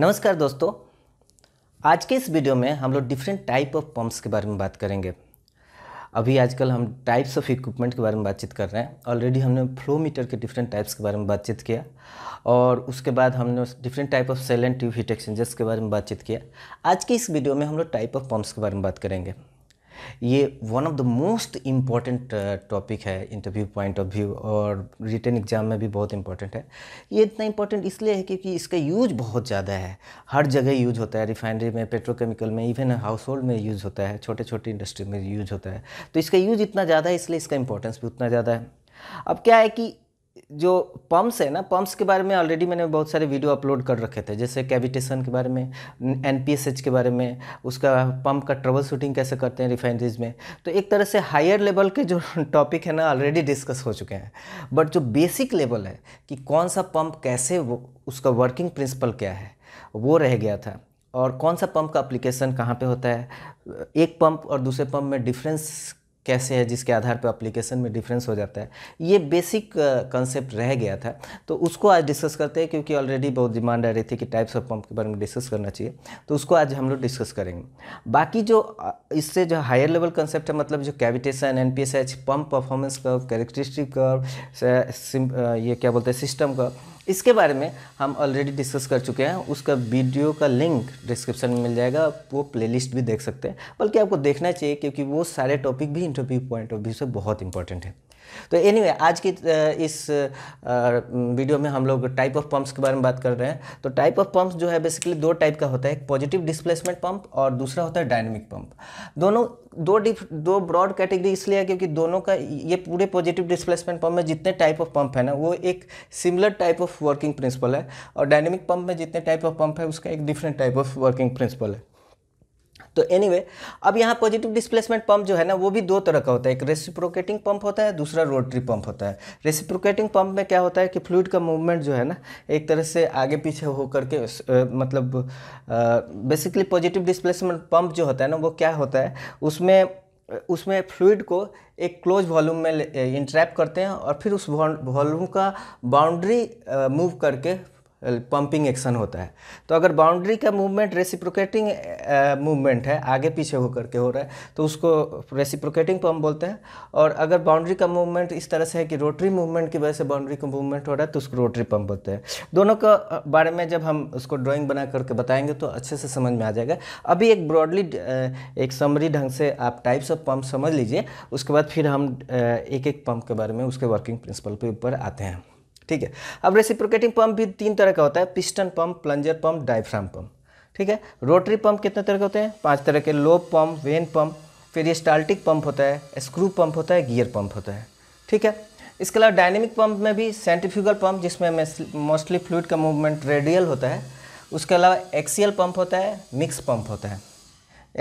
नमस्कार दोस्तों आज के इस वीडियो में हम लोग डिफरेंट टाइप ऑफ पंप्स के बारे में बात करेंगे अभी आजकल हम टाइप्स ऑफ इक्विपमेंट के बारे में बातचीत कर रहे हैं ऑलरेडी हमने फ्लो मीटर के डिफरेंट टाइप्स के बारे में बातचीत किया और उसके बाद हमने different type of shell and tube heat exchangers के बारे में बातचीत किया आज के इस वीडियो में हम लोग टाइप ऑफ पम्प्स के बारे में बात करेंगे ये one of the most important topic है इंटरव्यू पॉइंट ऑफ व्यू और रिटर्न एग्ज़ाम में भी बहुत इंपॉर्टेंट है ये इतना इंपॉर्टेंट इसलिए है क्योंकि इसका यूज बहुत ज़्यादा है हर जगह यूज होता है रिफाइनरी में पेट्रोकेमिकल में इवन हाउस होल्ड में यूज होता है छोटे छोटे इंडस्ट्री में यूज होता है तो इसका यूज इतना ज़्यादा है इसलिए इसका इंपॉर्टेंस भी उतना ज़्यादा है अब क्या है कि जो पम्प्स है ना पम्प्स के बारे में ऑलरेडी मैंने बहुत सारे वीडियो अपलोड कर रखे थे जैसे कैविटेशन के बारे में एन के बारे में उसका पम्प का ट्रबल शूटिंग कैसे करते हैं रिफाइनरीज में तो एक तरह से हायर लेवल के जो टॉपिक है ना ऑलरेडी डिस्कस हो चुके हैं बट जो बेसिक लेवल है कि कौन सा पम्प कैसे उसका वर्किंग प्रिंसिपल क्या है वो रह गया था और कौन सा पंप का अप्लीकेशन कहाँ पे होता है एक पंप और दूसरे पंप में डिफरेंस कैसे है जिसके आधार पर अप्लीकेशन में डिफरेंस हो जाता है ये बेसिक कंसेप्ट uh, रह गया था तो उसको आज डिस्कस करते हैं क्योंकि ऑलरेडी बहुत डिमांड आ रही थी कि टाइप्स ऑफ पंप के बारे में डिस्कस करना चाहिए तो उसको आज हम लोग डिस्कस करेंगे बाकी जो uh, इससे जो हायर लेवल कंसेप्ट है मतलब जो cavitation N P S H pump performance curve characteristic curve ये क्या बोलते हैं सिस्टम का इसके बारे में हम ऑलरेडी डिस्कस कर चुके हैं उसका वीडियो का लिंक डिस्क्रिप्शन में मिल जाएगा वो प्लेलिस्ट भी देख सकते हैं बल्कि आपको देखना चाहिए क्योंकि वो सारे टॉपिक भी इंटरव्यू पॉइंट ऑफ व्यू से बहुत इंपॉर्टेंट है तो एनीवे anyway, आज की इस वीडियो में हम लोग टाइप ऑफ पंप्स के बारे में बात कर रहे हैं तो टाइप ऑफ पंप्स जो है बेसिकली दो टाइप का होता है एक पॉजिटिव डिस्प्लेसमेंट पंप और दूसरा होता है डायनेमिक पंप दोनों दो डिफ दो ब्रॉड कैटेगरी इसलिए है क्योंकि दोनों का ये पूरे पॉजिटिव डिस्प्लेसमेंट पंप में जितने टाइप ऑफ पंप है ना वो एक similar type of working principle है और डायनेमिक पंप में जितने टाइप ऑफ पंप है उसका एक different type of working principle है तो एनीवे anyway, अब यहाँ पॉजिटिव डिस्प्लेसमेंट पंप जो है ना वो भी दो तरह का होता है एक रेसिप्रोकेटिंग पंप होता है दूसरा रोटरी पंप होता है रेसिप्रोकेटिंग पंप में क्या होता है कि फ्लूड का मूवमेंट जो है ना एक तरह से आगे पीछे हो करके मतलब बेसिकली पॉजिटिव डिस्प्लेसमेंट पंप जो होता है ना वो क्या होता है उसमें उसमें फ्लूड को एक क्लोज वॉल्यूम में इंट्रैप करते हैं और फिर उस वॉल्यूम का बाउंड्री मूव करके पंपिंग एक्शन होता है तो अगर बाउंड्री का मूवमेंट रेसिप्रोकेटिंग मूवमेंट है आगे पीछे होकर के हो रहा है तो उसको रेसिप्रोकेटिंग पम्प बोलते हैं और अगर बाउंड्री का मूवमेंट इस तरह से है कि रोटरी मूवमेंट की वजह से बाउंड्री का मूवमेंट हो रहा है तो उसको रोटरी पम्प बोलते हैं दोनों का बारे में जब हम उसको ड्रॉइंग बना करके बताएंगे तो अच्छे से समझ में आ जाएगा अभी एक ब्रॉडली एक समरी ढंग से आप टाइप्स ऑफ पम्प समझ लीजिए उसके बाद फिर हम एक एक पम्प के बारे में उसके वर्किंग प्रिंसिपल के ऊपर आते हैं ठीक है अब रेसिप्रोकेटिंग पंप भी तीन तरह का होता है piston pump plunger pump diaphragm pump ठीक है रोटरी पंप कितने तरह के होते हैं पांच तरह के लो पंप वेन पंप फिर ये स्टाल्टिक पंप होता है स्क्रू पंप होता है गियर पंप होता है ठीक है इसके अलावा डायनेमिक पंप में भी सेंट्रीफ्यूगल पंप जिसमें मोस्टली फ्लूड का मूवमेंट रेडियल होता है उसके अलावा एक्सीएल पंप होता है मिक्स पंप होता है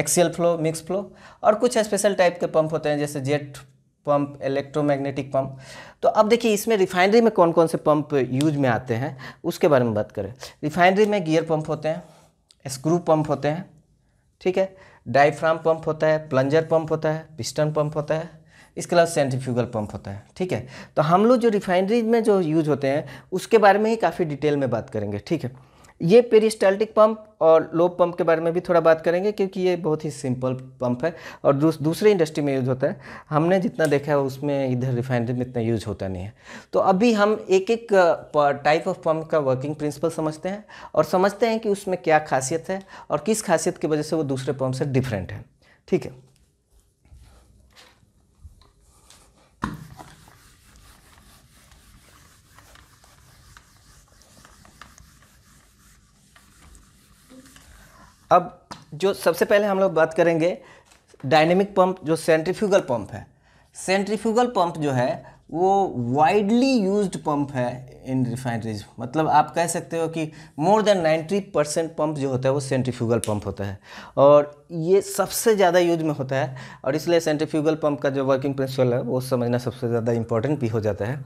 एक्सीएल फ्लो मिक्स फ्लो और कुछ स्पेशल टाइप के पंप होते हैं जैसे जेट पंप इलेक्ट्रोमैग्नेटिक पंप तो अब देखिए इसमें रिफाइनरी में कौन कौन से पंप यूज में आते हैं उसके बारे में बात करें रिफाइनरी में गियर पंप होते हैं स्क्रू पंप होते हैं ठीक है डाइफ्राम पंप होता है प्लंजर पंप होता है पिस्टन पंप होता है इसके अलावा सेंट्रीफ्यूगल पंप होता है ठीक है तो हम लोग जो रिफाइनरी में जो यूज होते हैं उसके बारे में ही काफ़ी डिटेल में बात करेंगे ठीक है ये पेरिस्टाल्टिक पंप और लो पंप के बारे में भी थोड़ा बात करेंगे क्योंकि ये बहुत ही सिंपल पंप है और दूस, दूसरे इंडस्ट्री में यूज होता है हमने जितना देखा है उसमें इधर रिफाइनरी में इतना यूज होता नहीं है तो अभी हम एक एक टाइप ऑफ पंप का वर्किंग प्रिंसिपल समझते हैं और समझते हैं कि उसमें क्या खासियत है और किस खासियत की वजह से वो दूसरे पंप से डिफरेंट है ठीक है अब जो सबसे पहले हम लोग बात करेंगे डायनेमिक पंप जो सेंट्रीफ्यूगल पंप है सेंट्रीफ्यूगल पंप जो है वो वाइडली यूज्ड पंप है इन रिफाइनरीज मतलब आप कह सकते हो कि मोर देन 90 परसेंट पम्प जो होता है वो सेंट्रीफ्यूगल पम्प होता है और ये सबसे ज़्यादा यूज में होता है और इसलिए सेंट्रीफ्यूगल पम्प का जो वर्किंग प्रिंसिपल है वो समझना सबसे ज़्यादा इंपॉर्टेंट भी हो जाता है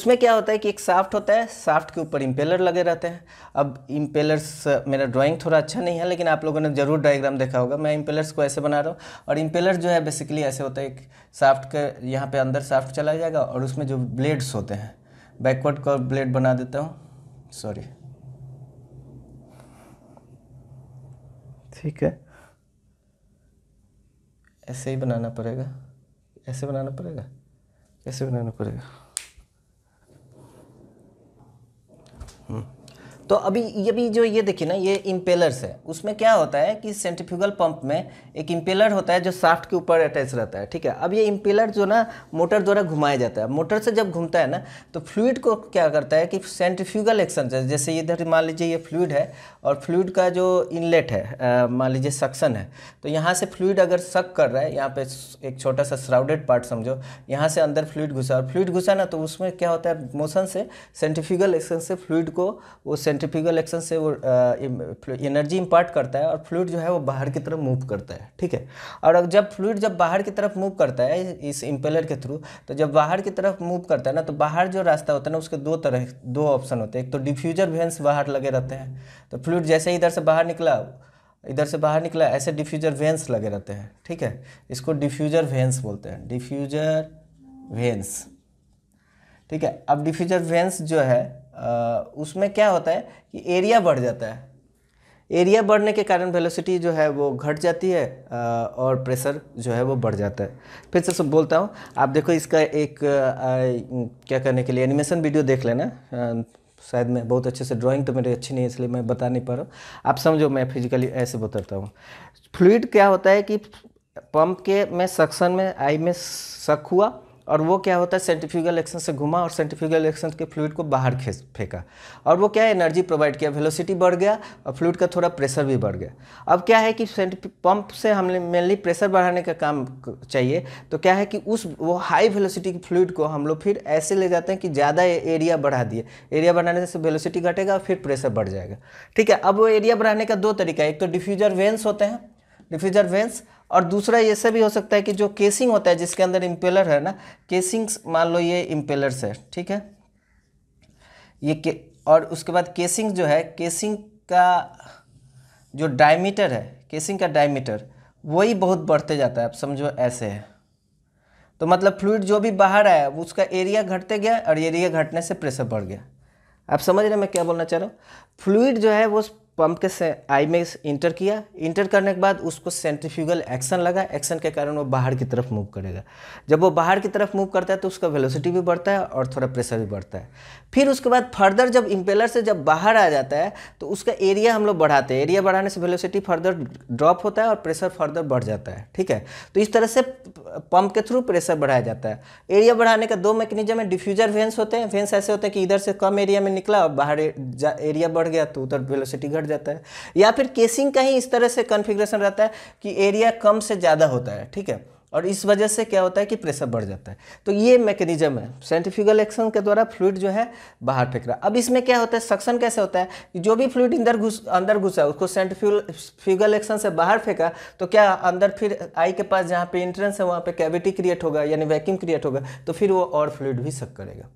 उसमें क्या होता है कि एक साफ्ट होता है साफ्ट के ऊपर इम्पेलर लगे रहते हैं अब इम्पेलर्स मेरा ड्राइंग थोड़ा अच्छा नहीं है लेकिन आप लोगों ने ज़रूर डायग्राम देखा होगा मैं इम्पेलर्स को ऐसे बना रहा हूँ और इम्पेलर जो है बेसिकली ऐसे होता है एक साफ्ट के यहाँ पे अंदर साफ्ट चला जाएगा और उसमें जो ब्लेड्स होते हैं बैकवर्ड कर्व ब्लेड बना देता हूँ सॉरी ठीक है ऐसे ही बनाना पड़ेगा ऐसे बनाना पड़ेगा ऐसे बनाना पड़ेगा हम्म तो अभी ये भी जो ये देखिए ना ये इम्पेलर्स है उसमें क्या होता है कि सेंट्रिफ्यूगल पंप में एक इम्पेलर होता है जो साफ्ट के ऊपर अटैच रहता है ठीक है अब ये इम्पेलर जो ना मोटर द्वारा घुमाया जाता है मोटर से जब घूमता है ना तो फ्लूड को क्या करता है कि सेंट्रीफ्यूगल एक्शन से जैसे इधर मान लीजिए ये फ्लूड है और फ्लूड का जो इनलेट है मान लीजिए सक्सन है तो यहाँ से फ्लूड अगर सक कर रहा है यहाँ पे एक छोटा सा श्राउडेड पार्ट समझो यहाँ से अंदर फ्लूड घुसा और फ्लूड घुसा ना तो उसमें क्या होता है मोशन से सेंट्रिफ्यूगल एक्शन से फ्लूड को वो सेंट्रीफ्यूगल एक्शन से वो एनर्जी uh, इम्पार्ट करता है और फ्लूड जो है वो बाहर की तरफ मूव करता है ठीक है और जब फ्लूड जब बाहर की तरफ मूव करता है इस इम्पेलर के थ्रू तो जब बाहर की तरफ मूव करता है ना तो बाहर जो रास्ता होता है ना उसके दो तरह दो ऑप्शन होते हैं एक तो डिफ्यूजर वेंस बाहर लगे रहते हैं तो फ्लूड जैसे ही इधर से बाहर निकला इधर से बाहर निकला ऐसे डिफ्यूजर वेंस लगे रहते हैं ठीक है इसको डिफ्यूजर वेंस बोलते हैं डिफ्यूजर वेंस ठीक है अब डिफ्यूजर वेंस जो है उसमें क्या होता है कि एरिया बढ़ जाता है एरिया बढ़ने के कारण वेलोसिटी जो है वो घट जाती है और प्रेशर जो है वो बढ़ जाता है फिर से सब बोलता हूँ आप देखो इसका एक आ, क्या करने के लिए एनिमेशन वीडियो देख लेना शायद मैं बहुत अच्छे से ड्राइंग तो मेरी अच्छी नहीं है इसलिए मैं बता नहीं पा रहा हूँ आप समझो मैं फिजिकली ऐसे बताता हूँ फ्लूड क्या होता है कि पंप के में सक्शन में आई में शक हुआ और वो क्या होता है सेंटिफ्यूगल एक्शन से घुमा और सेंटिफ्यूगल एक्शन के फ्लूड को बाहर खेस फेंका और वो क्या है एनर्जी प्रोवाइड किया वेलोसिटी बढ़ गया और फ्लूड का थोड़ा प्रेशर भी बढ़ गया अब क्या है कि पंप से हमने मेनली प्रेशर बढ़ाने का काम चाहिए तो क्या है कि उस वो हाई वेलोसिटी की फ्लूड को हम लोग फिर ऐसे ले जाते हैं कि ज़्यादा एरिया बढ़ा दिए एरिया बढ़ाने से वेलोसिटी घटेगा और फिर प्रेशर बढ़ जाएगा ठीक है अब वो एरिया बढ़ाने का दो तरीका है एक तो डिफ्यूजर वेंस होते हैं डिफ्यूजर वेंस और दूसरा ऐसा भी हो सकता है कि जो केसिंग होता है जिसके अंदर इम्पेलर है ना केसिंग्स मान लो ये इम्पेलर्स है ठीक है ये के और उसके बाद केसिंग जो है केसिंग का जो डायमीटर है केसिंग का डायमीटर वही बहुत बढ़ते जाता है आप समझो ऐसे है तो मतलब फ्लूड जो भी बाहर आया उसका एरिया घटते गया और एरिया घटने से प्रेशर बढ़ गया आप समझ रहे हैं मैं क्या बोलना चाह रहा हूँ फ्लूड जो है वो पंप के से आई में इंटर किया इंटर करने के बाद उसको सेंट्रीफ्यूगल एक्शन लगा एक्शन के कारण वो बाहर की तरफ मूव करेगा जब वो बाहर की तरफ मूव करता है तो उसका वेलोसिटी भी बढ़ता है और थोड़ा प्रेशर भी बढ़ता है फिर उसके बाद फर्दर जब इम्पेलर से जब बाहर आ जाता है तो उसका एरिया हम लोग बढ़ाते हैं एरिया बढ़ाने से वेलोसिटी फर्दर ड्रॉप होता है और प्रेशर फर्दर बढ़ जाता है ठीक है तो इस तरह से पंप के थ्रू प्रेशर बढ़ाया जाता है एरिया बढ़ाने का दो मैकेनिज्म है डिफ्यूजर वेंस होते हैं वेंस ऐसे होते हैं कि इधर से कम एरिया में निकला और बाहर एरिया बढ़ गया तो उधर वेलोसिटी घट जाता है या फिर केसिंग का ही इस तरह से कन्फिग्रेशन रहता है कि एरिया कम से ज़्यादा होता है ठीक है और इस वजह से क्या होता है कि प्रेशर बढ़ जाता है तो ये मैकेनिज्म है साइंटिफिकल एक्शन के द्वारा फ्लूड जो है बाहर फेंक रहा अब इसमें क्या होता है सक्शन कैसे होता है कि जो भी फ्लूड अंदर घुस अंदर घुसा उसको फ्यूगल एक्शन से बाहर फेंका तो क्या अंदर फिर आई के पास जहाँ पे इंट्रेंस है वहाँ पर कैविटी क्रिएट होगा यानी वैक्यूम क्रिएट होगा तो फिर वो और फ्लूड भी सक करेगा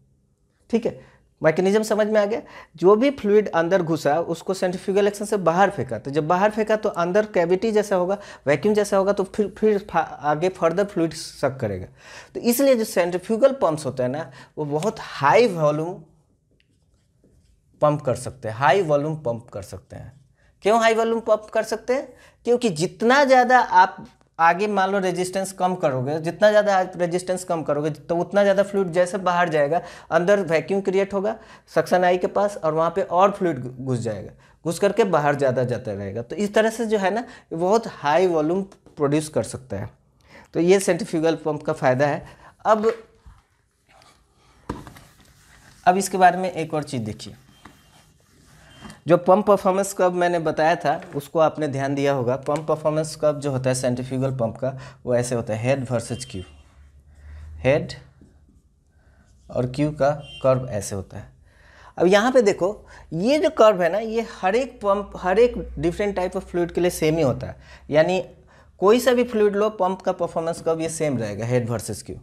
ठीक है मैकेनिज्म समझ में आ गया जो भी फ्लूड अंदर घुसा उसको सेंट्रीफ्यूगल एक्शन से बाहर फेंका तो जब बाहर फेंका तो अंदर कैविटी जैसा होगा वैक्यूम जैसा होगा तो फिर फिर आगे फर्दर फ्लूड सक करेगा तो इसलिए जो सेंट्रीफ्यूगल पंप्स होते हैं ना वो बहुत हाई वॉल्यूम पंप कर सकते हैं हाई वॉल्यूम पंप कर सकते हैं क्यों हाई वॉल्यूम पंप कर सकते हैं क्योंकि जितना ज़्यादा आप आगे मान लो रेजिस्टेंस कम करोगे जितना ज़्यादा रेजिस्टेंस कम करोगे तो उतना ज़्यादा फ्लूड जैसे बाहर जाएगा अंदर वैक्यूम क्रिएट होगा सक्सन आई के पास और वहाँ पे और फ्लूड घुस जाएगा घुस करके बाहर ज़्यादा जाता रहेगा तो इस तरह से जो है ना बहुत हाई वॉल्यूम प्रोड्यूस कर सकता है तो ये सेंट्रीफ्यूगल पम्प का फ़ायदा है अब अब इसके बारे में एक और चीज़ देखिए जो पम्प परफॉर्मेंस कब मैंने बताया था उसको आपने ध्यान दिया होगा पम्प परफॉर्मेंस कब जो होता है सेंट्रिफ्यूगल पम्प का वो ऐसे होता है हेड वर्सेज क्यू हेड और क्यू का कर्व ऐसे होता है अब यहाँ पे देखो ये जो कर्व है ना ये हर एक पंप हर एक डिफरेंट टाइप ऑफ फ्लूड के लिए सेम ही होता है यानी कोई सा भी फ्लूड लो पंप का परफॉर्मेंस कर्व ये सेम रहेगा हेड वर्सेज क्यू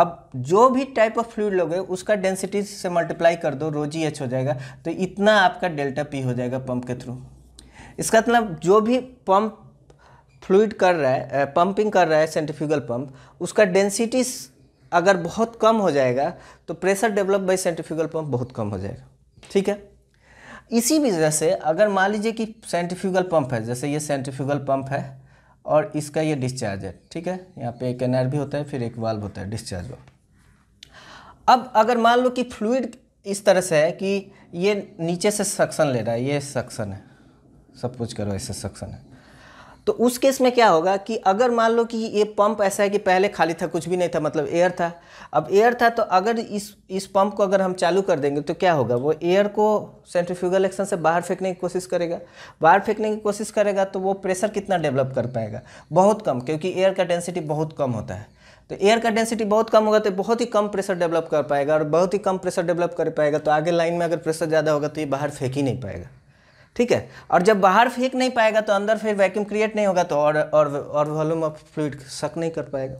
अब जो भी टाइप ऑफ फ्लूड लोगे उसका डेंसिटी से मल्टीप्लाई कर दो रोजी एच हो जाएगा तो इतना आपका डेल्टा पी हो जाएगा पंप के थ्रू इसका मतलब जो भी पंप फ्लूड कर रहा है पंपिंग कर रहा है सेंट्रीफ्यूगल पंप उसका डेंसिटी अगर बहुत कम हो जाएगा तो pressure develop by centrifugal pump बहुत कम हो जाएगा ठीक है इसी वजह से अगर मान लीजिए कि सेंट्रीफ्यूगल पंप है जैसे ये सेंट्रीफ्यूगल पंप है और इसका ये डिस्चार्ज है ठीक है यहाँ पे एक एनआर भी होता है फिर एक वाल्व होता है डिस्चार्ज वाल्व अब अगर मान लो कि फ्लूड इस तरह से है कि ये नीचे से सक्शन ले रहा है ये सक्शन है सब कुछ करो ऐसे सक्शन है तो उस केस में क्या होगा कि अगर मान लो कि ये पंप ऐसा है कि पहले खाली था कुछ भी नहीं था मतलब एयर था अब एयर था तो अगर इस इस पंप को अगर हम चालू कर देंगे तो क्या होगा वो एयर को सेंट्रीफ्यूगल एक्शन से बाहर फेंकने की कोशिश करेगा बाहर फेंकने की कोशिश करेगा तो वो प्रेशर कितना डेवलप कर पाएगा बहुत कम क्योंकि एयर का डेंसिटी बहुत कम होता है तो एयर का डेंसिटी बहुत कम होगा तो बहुत ही कम प्रेशर डेवलप कर पाएगा और बहुत ही कम प्रेशर डेवलप कर पाएगा तो आगे लाइन में अगर प्रेशर ज़्यादा होगा तो ये बाहर फेंक ही नहीं पाएगा ठीक है और जब बाहर फेंक नहीं पाएगा तो अंदर फिर वैक्यूम क्रिएट नहीं होगा तो और और और वॉल्यूम ऑफ फ्लूड सक नहीं कर पाएगा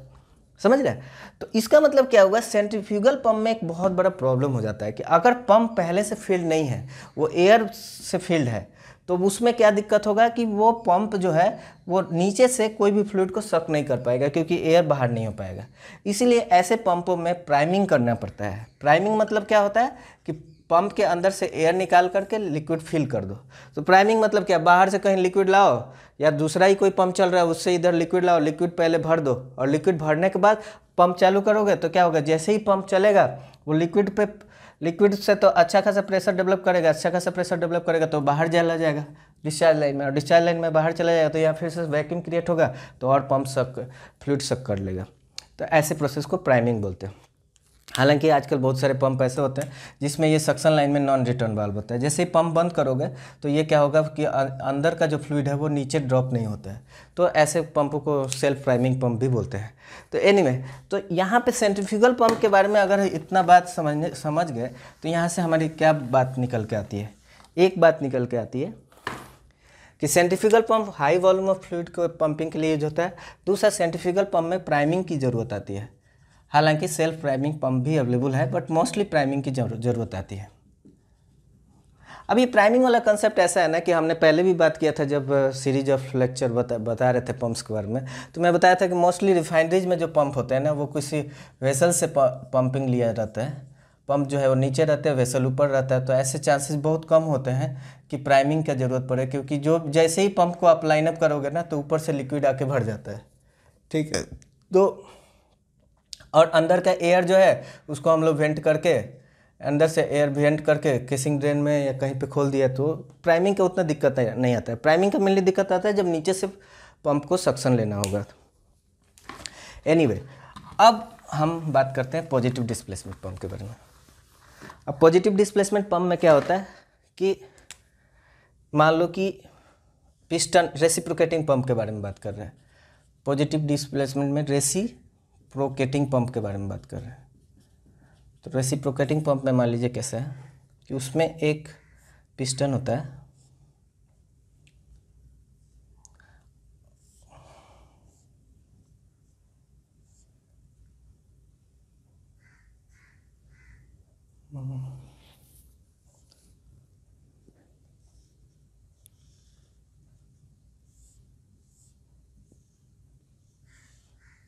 समझ रहे तो इसका मतलब क्या होगा सेंट्रीफ्यूगल पंप में एक बहुत बड़ा प्रॉब्लम हो जाता है कि अगर पंप पहले से फील्ड नहीं है वो एयर से फील्ड है तो उसमें क्या दिक्कत होगा कि वो पंप जो है वो नीचे से कोई भी फ्लूड को सक नहीं कर पाएगा क्योंकि एयर बाहर नहीं हो पाएगा इसीलिए ऐसे पंपों में प्राइमिंग करना पड़ता है प्राइमिंग मतलब क्या होता है कि पंप के अंदर से एयर निकाल करके लिक्विड फिल कर दो तो प्राइमिंग मतलब क्या बाहर से कहीं लिक्विड लाओ या दूसरा ही कोई पंप चल रहा है उससे इधर लिक्विड लाओ लिक्विड पहले भर दो और लिक्विड भरने के बाद पंप चालू करोगे तो क्या होगा जैसे ही पंप चलेगा वो लिक्विड पे लिक्विड से तो अच्छा खासा प्रेशर डेवलप करेगा अच्छा खासा प्रेशर डेवलप करेगा तो बाहर चला जाएगा डिस्चार्ज लाइन में और डिस्चार्ज लाइन में बाहर चला जाएगा तो या फिर से वैक्यूम क्रिएट होगा तो और पंप सक फ्लूड सक कर लेगा तो ऐसे प्रोसेस को प्राइमिंग बोलते हैं हालांकि आजकल बहुत सारे पंप ऐसे होते हैं जिसमें ये सक्शन लाइन में नॉन रिटर्न वाल्व होता है जैसे ही पंप बंद करोगे तो ये क्या होगा कि अंदर का जो फ्लूड है वो नीचे ड्रॉप नहीं होता है तो ऐसे पंप को सेल्फ प्राइमिंग पंप भी बोलते हैं तो एनीवे anyway, तो यहाँ पे सेंट्रिफ्यूगल पंप के बारे में अगर इतना बात समझ समझ गए तो यहाँ से हमारी क्या बात निकल के आती है एक बात निकल के आती है कि centrifugal pump high volume of fluid को पंपिंग के लिए यूज होता है दूसरा सेंट्रिफ्यूगल पंप में प्राइमिंग की ज़रूरत आती है हालांकि सेल्फ प्राइमिंग पंप भी अवेलेबल है बट मोस्टली प्राइमिंग की ज़रूरत आती है अब ये प्राइमिंग वाला कंसेप्ट ऐसा है ना कि हमने पहले भी बात किया था जब सीरीज ऑफ लेक्चर बता बता रहे थे पंप्स के बारे में तो मैं बताया था कि मोस्टली रिफाइनरीज में जो पंप होते हैं ना वो किसी वेसल से पंपिंग लिया जाता है पंप जो है वो नीचे रहते हैं वेसल ऊपर रहता है तो ऐसे चांसेस बहुत कम होते हैं कि प्राइमिंग का ज़रूरत पड़े क्योंकि जो जैसे ही पंप को आप लाइनअप करोगे ना तो ऊपर से लिक्विड आके भर जाता है ठीक है तो और अंदर का एयर जो है उसको हम लोग वेंट करके अंदर से एयर वेंट करके केसिंग ड्रेन में या कहीं पे खोल दिया तो प्राइमिंग का उतना दिक्कत नहीं आता है प्राइमिंग का मेनली दिक्कत आता है जब नीचे से पंप को सक्शन लेना होगा एनी anyway, अब हम बात करते हैं पॉजिटिव डिस्प्लेसमेंट पम्प के बारे में अब पॉजिटिव डिस्प्लेसमेंट पम्प में क्या होता है कि मान लो कि पिस्टन रेसिप्रोकेटिंग पंप के बारे में बात कर रहे हैं पॉजिटिव डिस्प्लेसमेंट में रेसी रेसिप्रोकेटिंग पंप के बारे में बात कर रहे हैं तो रेसिप्रोकेटिंग पंप में मान लीजिए कैसा है कि उसमें एक पिस्टन होता है mm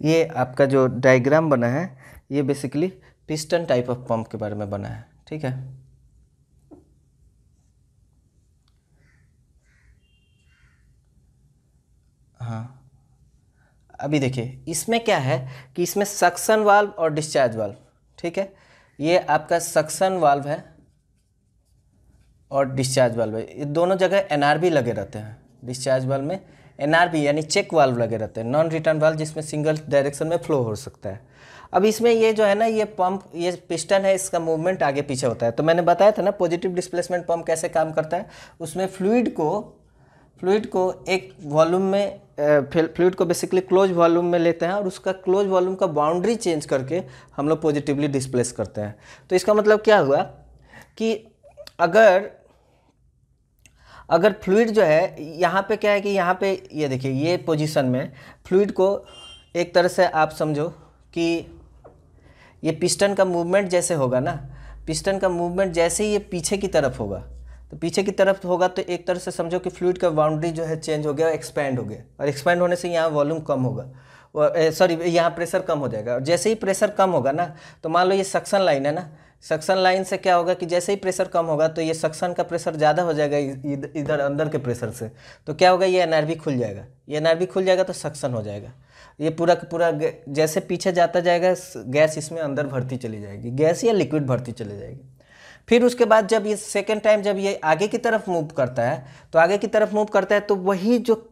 ये आपका जो डायग्राम बना है ये basically piston type of pump के बारे में बना है ठीक है हाँ अभी देखिए इसमें क्या है कि इसमें सक्सन वाल्व और डिस्चार्ज वाल्व ठीक है ये आपका सक्सन वाल्व है और डिस्चार्ज वाल्व है ये दोनों जगह एनआरबी लगे रहते हैं डिस्चार्ज वाल्व में एनआरबी यानी चेक वाल्व लगे रहते हैं नॉन रिटर्न वाल्व जिसमें सिंगल डायरेक्शन में फ्लो हो सकता है अब इसमें ये जो है ना ये पंप ये पिस्टन है इसका मूवमेंट आगे पीछे होता है तो मैंने बताया था ना पॉजिटिव डिस्प्लेसमेंट पंप कैसे काम करता है उसमें फ्लूड को फ्लूड को एक वॉल्यूम में फ्लूड को बेसिकली क्लोज वॉल्यूम में लेते हैं और उसका क्लोज वॉल्यूम का बाउंड्री चेंज करके हम लोग पॉजिटिवली डिस्प्लेस करते हैं तो इसका मतलब क्या हुआ कि अगर अगर फ्लूड जो है यहाँ पे क्या है कि यहाँ पे ये देखिए ये पोजीशन में फ्लूड को एक तरह से आप समझो कि ये पिस्टन का मूवमेंट जैसे होगा ना पिस्टन का मूवमेंट जैसे ही ये पीछे की तरफ होगा तो पीछे की तरफ होगा तो एक तरह से समझो कि फ्लूड का बाउंड्री जो है चेंज हो गया और एक्सपैंड हो गया और एक्सपैंड होने से यहाँ वॉल्यूम कम होगा सॉरी यहाँ प्रेशर कम हो जाएगा और जैसे ही प्रेशर कम होगा ना तो मान लो ये सक्शन लाइन है ना सक्सन लाइन से क्या होगा कि जैसे ही प्रेशर कम होगा तो ये सक्सन का प्रेशर ज़्यादा हो जाएगा इधर अंदर के प्रेशर से तो क्या होगा ये एनआरवी खुल जाएगा ये एनआरवी खुल जाएगा तो सक्सन हो जाएगा ये पूरा का पूरा जैसे पीछे जाता जाएगा गैस इसमें अंदर भरती चली जाएगी गैस या लिक्विड भरती चली जाएगी फिर उसके बाद जब ये सेकेंड टाइम जब ये आगे की तरफ मूव करता है तो आगे की तरफ मूव करता है तो वही जो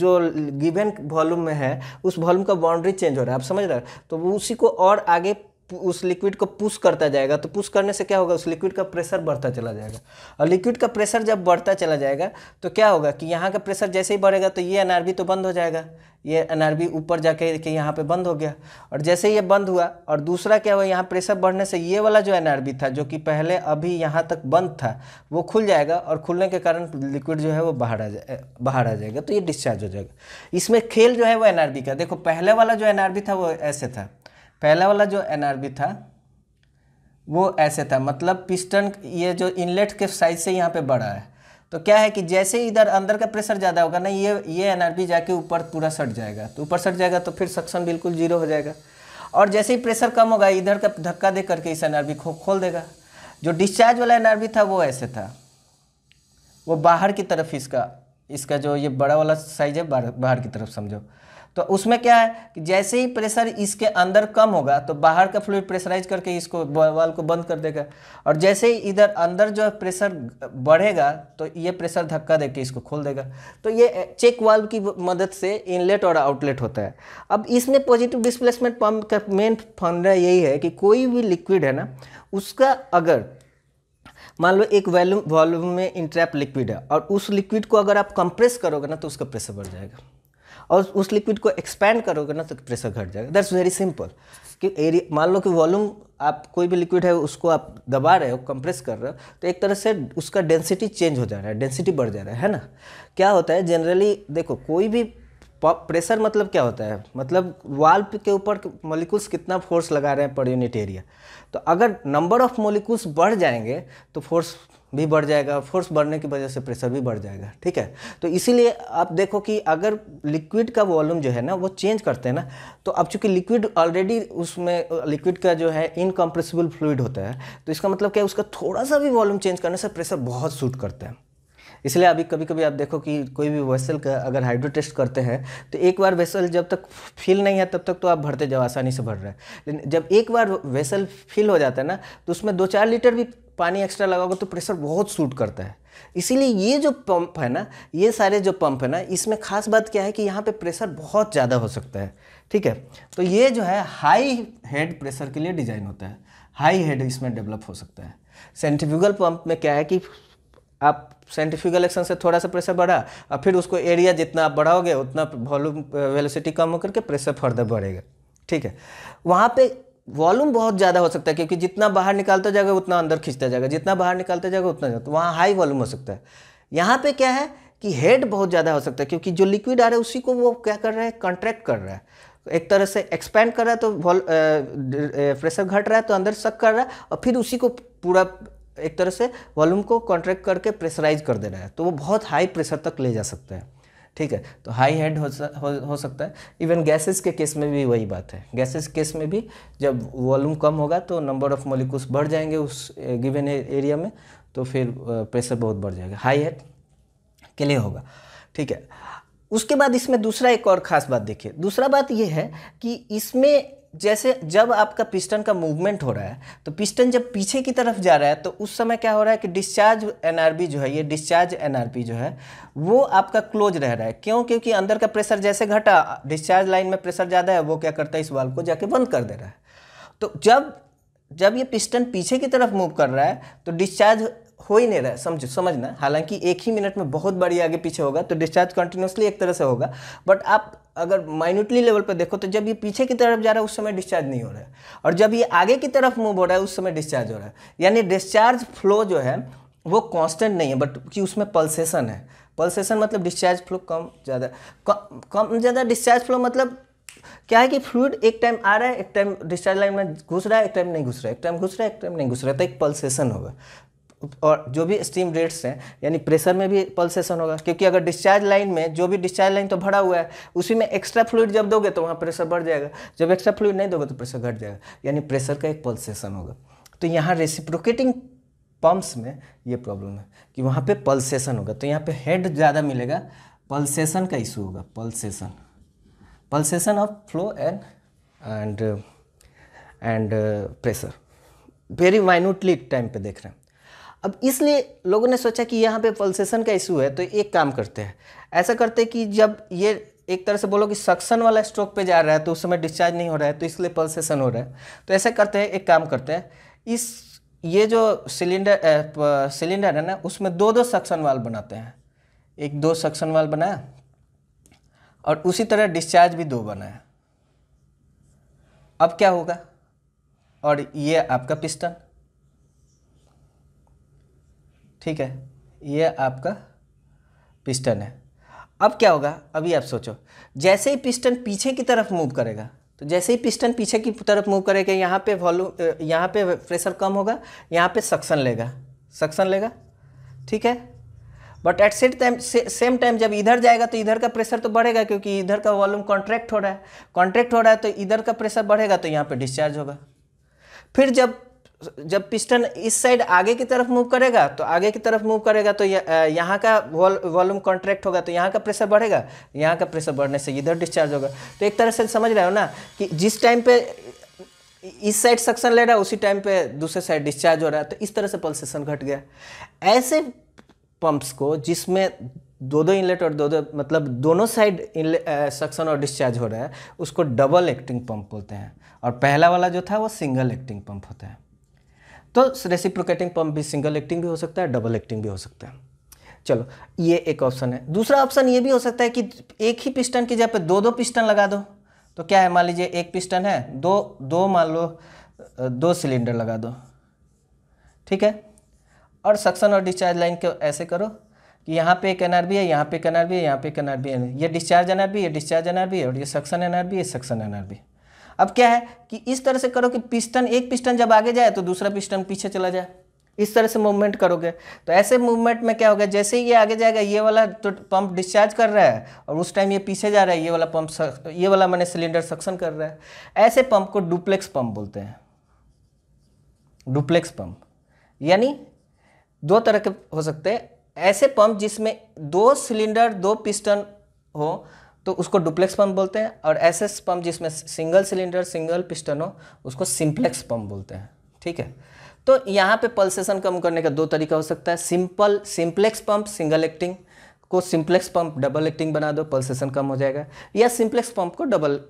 जो गिवन वॉल्यूम में है उस वॉल्यूम का बाउंड्री चेंज हो रहा है आप समझ रहे हैं तो वो उसी को और आगे उस लिक्विड को पुश करता जाएगा तो पुश करने से क्या होगा उस लिक्विड का प्रेशर बढ़ता चला जाएगा और लिक्विड का प्रेशर जब बढ़ता चला जाएगा तो क्या होगा कि यहाँ का प्रेशर जैसे ही बढ़ेगा तो ये एनआरबी तो बंद हो जाएगा ये एनआरबी ऊपर जाके के यहाँ पे बंद हो गया और जैसे ही ये बंद हुआ और दूसरा क्या हुआ यहाँ प्रेशर बढ़ने से ये वाला जो बी था जो कि पहले अभी यहाँ तक बंद था वो खुल जाएगा और खुलने के कारण लिक्विड जो है वो बाहर आ जाए बाहर आ जाएगा तो ये डिस्चार्ज हो जाएगा इसमें खेल जो है वो एनआरबी का देखो पहले वाला जो एनआरबी था वो ऐसे था पहला वाला जो एनआरबी था वो ऐसे था मतलब पिस्टन ये जो इनलेट के साइज से यहाँ पे बड़ा है तो क्या है कि जैसे इधर अंदर का प्रेशर ज़्यादा होगा ना ये ये एनआरबी जाके ऊपर पूरा सट जाएगा तो ऊपर सट जाएगा तो फिर सक्शन बिल्कुल जीरो हो जाएगा और जैसे ही प्रेशर कम होगा इधर का धक्का दे करके इस एनआरबी को खोल देगा जो डिस्चार्ज वाला एनआरबी था वो ऐसे था वो बाहर की तरफ इसका इसका जो ये बड़ा वाला साइज है बाहर की तरफ समझो तो उसमें क्या है कि जैसे ही प्रेशर इसके अंदर कम होगा तो बाहर का फ्लूड प्रेशराइज करके इसको वाल को बंद कर देगा और जैसे ही इधर अंदर जो है प्रेशर बढ़ेगा तो ये प्रेशर धक्का दे के इसको खोल देगा तो ये चेक वाल्व की मदद से इनलेट और आउटलेट होता है अब इसमें पॉजिटिव डिस्प्लेसमेंट पम्प का मेन फंडा यही है कि कोई भी लिक्विड है ना उसका अगर मान लो एक वॉल्यूम वॉल्यूम में इंट्रैप लिक्विड है और उस लिक्विड को अगर आप कंप्रेस करोगे ना तो उसका प्रेशर बढ़ जाएगा और उस लिक्विड को एक्सपैंड करोगे ना तो प्रेशर घट जाएगा दैट्स वेरी सिंपल कि एरिया मान लो कि वॉल्यूम आप कोई भी लिक्विड है उसको आप दबा रहे हो कंप्रेस कर रहे हो तो एक तरह से उसका डेंसिटी चेंज हो जा रहा है डेंसिटी बढ़ जा रहा है है ना क्या होता है जनरली देखो कोई भी प्रेशर मतलब क्या होता है मतलब वाल्व के ऊपर मोलिकुल्स कितना फोर्स लगा रहे हैं पर यूनिट एरिया तो अगर नंबर ऑफ मोलिकुल्स बढ़ जाएंगे तो फोर्स भी बढ़ जाएगा फोर्स बढ़ने की वजह से प्रेशर भी बढ़ जाएगा ठीक है तो इसीलिए आप देखो कि अगर लिक्विड का वॉल्यूम जो है ना वो चेंज करते हैं ना तो अब चूंकि लिक्विड ऑलरेडी उसमें लिक्विड का जो है इनकम्प्रेसिबल फ्लूड होता है तो इसका मतलब क्या है उसका थोड़ा सा भी वॉल्यूम चेंज करने से प्रेशर बहुत सूट करता है इसलिए अभी कभी कभी आप देखो कि कोई भी वेसल का अगर हाइड्रो टेस्ट करते हैं तो एक बार वेसल जब तक फिल नहीं है तब तक तो आप भरते जाओ आसानी से भर रहे हैं लेकिन जब एक बार वेसल फिल हो जाता है ना तो उसमें दो चार लीटर भी पानी एक्स्ट्रा लगाओगे तो प्रेशर बहुत सूट करता है इसीलिए ये जो पंप है ना ये सारे जो पंप है ना इसमें खास बात क्या है कि यहाँ पे प्रेशर बहुत ज़्यादा हो सकता है ठीक है तो ये जो है हाई हेड प्रेशर के लिए डिज़ाइन होता है हाई हेड इसमें डेवलप हो सकता है सेंट्रिफ्यूगल पंप में क्या है कि आप सेंट्रिफ्यूगल एक्शन से थोड़ा सा प्रेशर बढ़ा और फिर उसको एरिया जितना आप बढ़ाओगे उतना वॉल्यूम वेलोसिटी कम होकर के प्रेशर फर्दर बढ़ेगा ठीक है वहाँ पे वॉल्यूम बहुत ज़्यादा हो सकता है क्योंकि जितना बाहर निकालता जाएगा उतना अंदर खींचता जाएगा जितना बाहर निकालता जाएगा उतना तो वहाँ हाई वॉल्यूम हो सकता है यहाँ पे क्या है कि हेड बहुत ज़्यादा हो सकता है क्योंकि जो लिक्विड आ रहा है उसी को वो क्या कर रहा है कंट्रैक्ट कर रहा है एक तरह से एक्सपैंड कर रहा है तो वॉल प्रेशर घट रहा है तो अंदर सक कर रहा है और फिर उसी को पूरा एक तरह से वॉल्यूम को कॉन्ट्रैक्ट करके प्रेशराइज कर दे रहा है तो वो बहुत हाई प्रेशर तक ले जा सकता है ठीक है तो हाई हेड हो, हो, हो सकता है इवन गैसेस के केस में भी वही बात है गैसेस केस में भी जब वॉल्यूम कम होगा तो नंबर ऑफ मोलिकुल्स बढ़ जाएंगे उस गिवन एरिया में तो फिर प्रेशर बहुत बढ़ जाएगा हाई हेड के लिए होगा ठीक है उसके बाद इसमें दूसरा एक और ख़ास बात देखिए दूसरा बात यह है कि इसमें जैसे जब आपका पिस्टन का मूवमेंट हो रहा है तो पिस्टन जब पीछे की तरफ जा रहा है तो उस समय क्या हो रहा है कि डिस्चार्ज एनआरबी जो है ये डिस्चार्ज एनआरबी जो है वो आपका क्लोज रह रहा है क्यों क्योंकि अंदर का प्रेशर जैसे घटा डिस्चार्ज लाइन में प्रेशर ज़्यादा है वो क्या करता है इस वाल्व को जाके बंद कर दे रहा है तो जब जब ये पिस्टन पीछे की तरफ मूव कर रहा है तो डिस्चार्ज हो ही नहीं रहा है समझो समझना हालांकि एक ही मिनट में बहुत बड़ी आगे पीछे होगा तो डिस्चार्ज कंटिन्यूसली एक तरह से होगा बट आप अगर माइन्यूटली लेवल पर देखो तो जब ये पीछे की तरफ जा रहा है उस समय डिस्चार्ज नहीं हो रहा है और जब ये आगे की तरफ मूव हो रहा है उस समय डिस्चार्ज हो रहा है यानी डिस्चार्ज फ्लो जो है वो कांस्टेंट नहीं है बट कि उसमें पल्सेशन है पल्सेशन मतलब डिस्चार्ज फ्लो कम ज़्यादा कम ज़्यादा डिस्चार्ज फ्लो मतलब क्या है कि फ्लूड एक टाइम आ रहा है एक टाइम डिस्चार्ज लाइन में घुस रहा है एक टाइम नहीं घुस रहा है एक टाइम घुस रहा है एक टाइम नहीं घुस रहा है तो एक पल्सेशन होगा और जो भी स्टीम रेट्स हैं यानी प्रेशर में भी पल्सेशन होगा क्योंकि अगर डिस्चार्ज लाइन में जो भी डिस्चार्ज लाइन तो भरा हुआ है उसी में एक्स्ट्रा फ्लूड जब दोगे तो वहाँ प्रेशर बढ़ जाएगा जब एक्स्ट्रा फ्लूड नहीं दोगे तो प्रेशर घट जाएगा यानी प्रेशर का एक पल्सेशन होगा तो यहाँ रेसिप्रोकेटिंग पम्प्स में ये प्रॉब्लम है कि वहाँ पर पल्सेशन होगा तो यहाँ पर हेड ज़्यादा मिलेगा पल्सेशन का इशू होगा pulsation pulsation of flow and and and pressure very minutely time पे देख रहे हैं अब इसलिए लोगों ने सोचा कि यहाँ पे पल्सेशन का इशू है तो एक काम करते हैं ऐसा करते कि जब ये एक तरह से बोलो कि सक्सन वाला स्ट्रोक पे जा रहा है तो उस समय डिस्चार्ज नहीं हो रहा है तो इसलिए पल्सेशन हो रहा है तो ऐसा करते हैं एक काम करते हैं इस ये जो सिलेंडर सिलेंडर है ना उसमें दो दो सक्सन वाल बनाते हैं एक दो सक्सन वाल बनाया और उसी तरह डिस्चार्ज भी दो बनाया अब क्या होगा और ये आपका पिस्टन ठीक है ये आपका पिस्टन है अब क्या होगा अभी आप सोचो जैसे ही पिस्टन पीछे की तरफ मूव करेगा तो जैसे ही पिस्टन पीछे की तरफ मूव करेगा यहाँ पे वॉल्यूम यहाँ पे प्रेशर कम होगा यहाँ पे सक्शन लेगा सक्शन लेगा ठीक है but at set time same time जब इधर जाएगा तो इधर का प्रेशर तो बढ़ेगा क्योंकि इधर का वॉल्यूम कॉन्ट्रैक्ट हो रहा है कॉन्ट्रैक्ट हो रहा है तो इधर का प्रेशर बढ़ेगा तो यहाँ पर डिस्चार्ज होगा फिर जब जब पिस्टन इस साइड आगे की तरफ मूव करेगा तो आगे की तरफ मूव करेगा तो यहाँ का वॉल्यूम कॉन्ट्रैक्ट होगा तो यहाँ का प्रेशर बढ़ेगा यहाँ का प्रेशर बढ़ने से इधर डिस्चार्ज होगा तो एक तरह से समझ रहे हो ना कि जिस टाइम पे इस साइड सक्शन ले रहा है उसी टाइम पे दूसरे साइड डिस्चार्ज हो रहा है तो इस तरह से पल्सेशन घट गया ऐसे पंप्स को जिसमें दो दो इनलेट और दो दो मतलब दोनों साइड सक्शन और डिस्चार्ज हो रहा है उसको डबल एक्टिंग पंप बोलते हैं और पहला वाला जो था वो सिंगल एक्टिंग पंप होता है तो रेसिप्रोकेटिंग पंप भी सिंगल एक्टिंग भी हो सकता है डबल एक्टिंग भी हो सकता है चलो ये एक ऑप्शन है दूसरा ऑप्शन ये भी हो सकता है कि एक ही पिस्टन की जगह पे दो दो पिस्टन लगा दो तो क्या है मान लीजिए एक पिस्टन है दो दो मान लो दो सिलेंडर लगा दो ठीक है और सक्शन और डिस्चार्ज लाइन को ऐसे करो कि यहाँ पे एक एनआरबी है यहाँ पे एक एनआरबी है यहाँ पे एक एनआरबी है ये डिस्चार्ज एनआरबी ये डिस्चार्ज एनआरबी और ये सक्शन एनआरबी ये सक्शन एनआरबी अब क्या है कि इस तरह से करो कि पिस्टन एक पिस्टन जब आगे जाए तो दूसरा पिस्टन पीछे चला जाए इस तरह से मूवमेंट करोगे तो ऐसे मूवमेंट में क्या होगा जैसे ही ये आगे जाएगा ये वाला तो पंप डिस्चार्ज कर रहा है और उस टाइम ये पीछे जा रहा है ये वाला पंप ये वाला मैंने सिलेंडर सक्शन कर रहा है ऐसे पंप को डुप्लेक्स पंप बोलते हैं डुप्लेक्स पंप यानी दो तरह के हो सकते हैं ऐसे पंप जिसमें दो सिलेंडर दो पिस्टन हो तो उसको डुप्लेक्स पंप बोलते हैं और ऐसे पंप जिसमें सिंगल सिलेंडर सिंगल पिस्टन हो उसको सिंप्लेक्स पंप बोलते हैं ठीक है तो यहाँ पे पल्सेशन कम करने का दो तरीका हो सकता है simple simplex pump single acting को सिंप्लेक्स पंप डबल एक्टिंग बना दो पल्सेशन कम हो जाएगा या सिंप्लेक्स पंप को डबल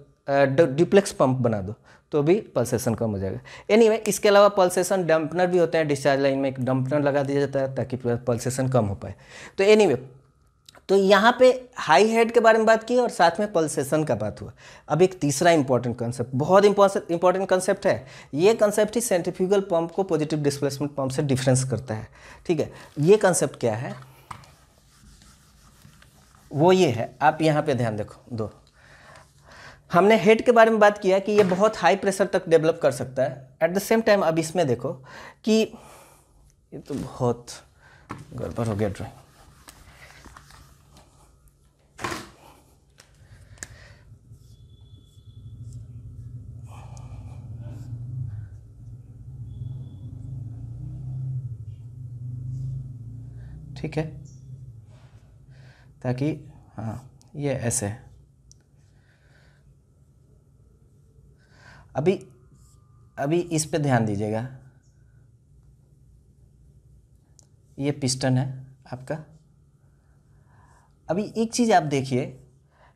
डुप्लेक्स पंप बना दो तो भी पल्सेशन कम हो जाएगा एनी anyway, इसके अलावा पल्सेशन डंपनर भी होते हैं डिस्चार्ज लाइन में एक डंपनर लगा दिया जाता है ताकि पल्सेशन कम हो पाए तो एनी anyway, तो यहाँ पे हाई हेड के बारे में बात की और साथ में पल्सेशन का बात हुआ अब एक तीसरा इंपॉर्टेंट कंसेप्ट बहुत इंपॉर्टेंट कंसेप्ट है ये कंसेप्ट ही सेंट्रिफ्यूगल पंप को पॉजिटिव डिस्प्लेसमेंट पंप से डिफरेंस करता है ठीक है ये कंसेप्ट क्या है वो ये है आप यहाँ पे ध्यान देखो दो हमने हेड के बारे में बात किया कि ये बहुत हाई प्रेशर तक डेवलप कर सकता है एट द सेम टाइम अब इसमें देखो कि ये तो बहुत गड़बड़ हो गया ड्राइंग ठीक है ताकि हाँ ये ऐसे है अभी अभी इस पे ध्यान दीजिएगा ये पिस्टन है आपका अभी एक चीज़ आप देखिए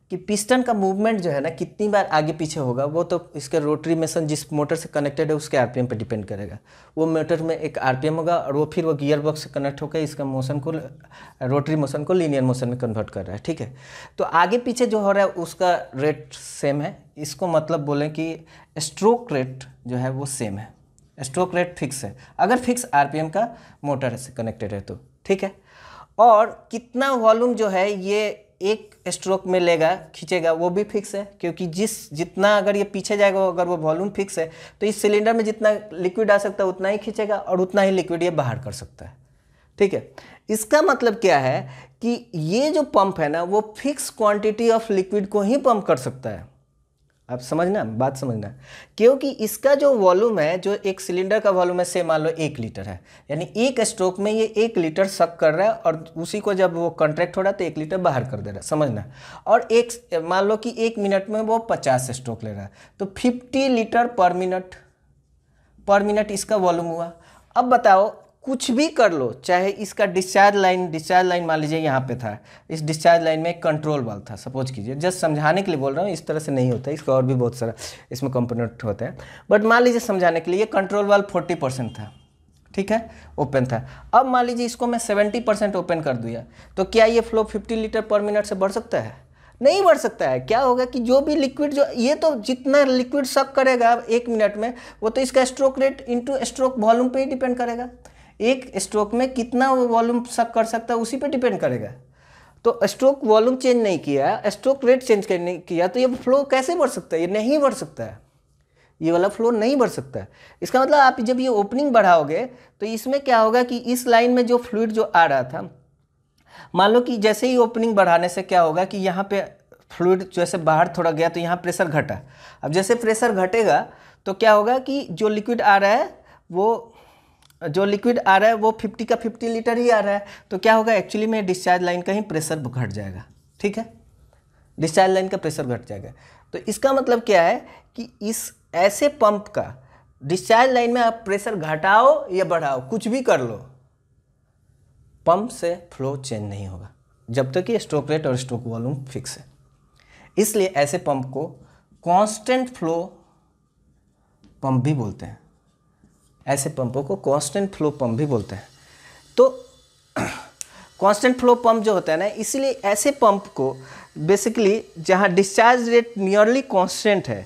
कि पिस्टन का मूवमेंट जो है ना कितनी बार आगे पीछे होगा वो तो इसके रोटरी मेसन जिस मोटर से कनेक्टेड है उसके आरपीएम पर डिपेंड करेगा वो मोटर में एक आरपीएम होगा और वो फिर वो गियर बॉक्स से कनेक्ट होकर इसका मोशन को रोटरी मोशन को लीनियर मोशन में कन्वर्ट कर रहा है ठीक है तो आगे पीछे जो हो रहा है उसका रेट सेम है इसको मतलब बोलें कि स्ट्रोक रेट जो है वो सेम है स्ट्रोक रेट फिक्स है अगर फिक्स आर का मोटर से कनेक्टेड है तो ठीक है और कितना वॉल्यूम जो है ये एक स्ट्रोक में लेगा खींचेगा वो भी फिक्स है क्योंकि जिस जितना अगर ये पीछे जाएगा अगर वो वॉल्यूम फिक्स है तो इस सिलेंडर में जितना लिक्विड आ सकता है उतना ही खींचेगा और उतना ही लिक्विड ये बाहर कर सकता है ठीक है इसका मतलब क्या है कि ये जो पंप है ना वो फिक्स क्वांटिटी ऑफ लिक्विड को ही पंप कर सकता है आप समझना बात समझना क्योंकि इसका जो वॉल्यूम है जो एक सिलेंडर का वॉल्यूम है से मान लो एक लीटर है यानी एक स्ट्रोक में ये एक लीटर सक कर रहा है और उसी को जब वो कंट्रैक्ट हो रहा है तो एक लीटर बाहर कर दे रहा है समझना और एक मान लो कि एक मिनट में वो पचास स्ट्रोक ले रहा है तो fifty litre per minute per minute इसका वॉल्यूम हुआ अब बताओ कुछ भी कर लो चाहे इसका डिस्चार्ज लाइन डिस्चार्ज लाइन मान लीजिए यहाँ पे था इस डिस्चार्ज लाइन में कंट्रोल वाल था सपोज कीजिए जस्ट समझाने के लिए बोल रहा हूँ इस तरह से नहीं होता है इसका और भी बहुत सारा इसमें कंपोनेंट होते हैं बट मान लीजिए समझाने के लिए कंट्रोल वाल फोर्टी परसेंट था ठीक है ओपन था अब मान लीजिए इसको मैं सेवेंटी परसेंट ओपन कर दिया तो क्या ये flow fifty litre per minute से बढ़ सकता है नहीं बढ़ सकता है क्या होगा कि जो भी लिक्विड जो ये तो जितना लिक्विड सब करेगा एक मिनट में वो तो इसका stroke rate into stroke volume पे ही डिपेंड करेगा एक स्ट्रोक में कितना वॉल्यूम सक कर सकता है उसी पे डिपेंड करेगा तो स्ट्रोक वॉल्यूम चेंज नहीं किया स्ट्रोक रेट चेंज करने किया तो ये फ्लो कैसे बढ़ सकता है ये नहीं बढ़ सकता है ये वाला फ्लो नहीं बढ़ सकता है इसका मतलब आप जब ये ओपनिंग बढ़ाओगे तो इसमें क्या होगा कि इस लाइन में जो फ्लूड जो आ रहा था मान लो कि जैसे ही ओपनिंग बढ़ाने से क्या होगा कि यहाँ पे फ्लूड जैसे बाहर थोड़ा गया तो यहाँ प्रेशर घटा अब जैसे प्रेशर घटेगा तो क्या होगा कि जो लिक्विड आ रहा है वो जो लिक्विड आ रहा है वो 50 का 50 लीटर ही आ रहा है तो क्या होगा एक्चुअली में डिस्चार्ज लाइन का ही प्रेशर घट जाएगा ठीक है डिस्चार्ज लाइन का प्रेशर घट जाएगा तो इसका मतलब क्या है कि इस ऐसे पंप का डिस्चार्ज लाइन में आप प्रेशर घटाओ या बढ़ाओ कुछ भी कर लो पंप से फ्लो चेंज नहीं होगा जब तक कि स्ट्रोक रेट और स्ट्रोक वॉल्यूम फिक्स है इसलिए ऐसे पंप को कांस्टेंट फ्लो पंप भी बोलते हैं ऐसे पंपों को कांस्टेंट फ्लो पंप भी बोलते हैं तो कांस्टेंट फ्लो पंप जो होता है ना इसीलिए ऐसे पंप को बेसिकली जहाँ डिस्चार्ज रेट नियरली कांस्टेंट है